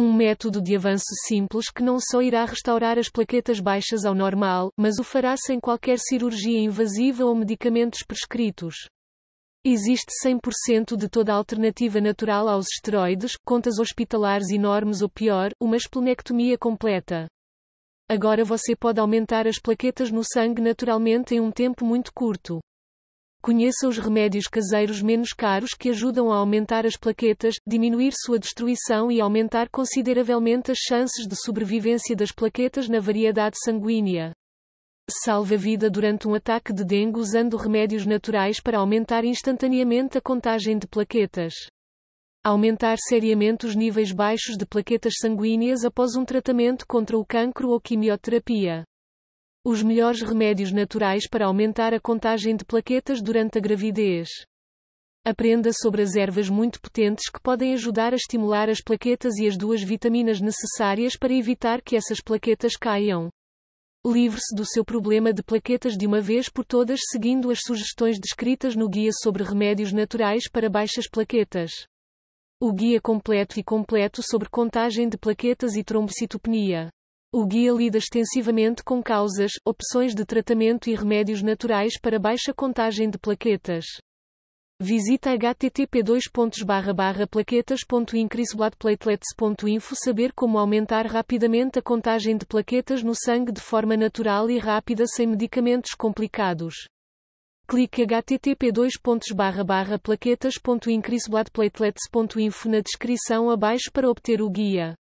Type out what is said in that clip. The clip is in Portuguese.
Um método de avanço simples que não só irá restaurar as plaquetas baixas ao normal, mas o fará sem qualquer cirurgia invasiva ou medicamentos prescritos. Existe 100% de toda a alternativa natural aos esteroides, contas hospitalares enormes ou pior, uma esplenectomia completa. Agora você pode aumentar as plaquetas no sangue naturalmente em um tempo muito curto. Conheça os remédios caseiros menos caros que ajudam a aumentar as plaquetas, diminuir sua destruição e aumentar consideravelmente as chances de sobrevivência das plaquetas na variedade sanguínea. Salve a vida durante um ataque de dengue usando remédios naturais para aumentar instantaneamente a contagem de plaquetas. Aumentar seriamente os níveis baixos de plaquetas sanguíneas após um tratamento contra o cancro ou quimioterapia. Os melhores remédios naturais para aumentar a contagem de plaquetas durante a gravidez. Aprenda sobre as ervas muito potentes que podem ajudar a estimular as plaquetas e as duas vitaminas necessárias para evitar que essas plaquetas caiam. Livre-se do seu problema de plaquetas de uma vez por todas seguindo as sugestões descritas no Guia sobre Remédios Naturais para Baixas Plaquetas. O guia completo e completo sobre contagem de plaquetas e trombocitopenia. O guia lida extensivamente com causas, opções de tratamento e remédios naturais para baixa contagem de plaquetas. Visita http://plaquetas.increasebloodplatelets.info saber como aumentar rapidamente a contagem de plaquetas no sangue de forma natural e rápida sem medicamentos complicados. Clique http://plaquetas.increasebloodplatelets.info na descrição abaixo para obter o guia.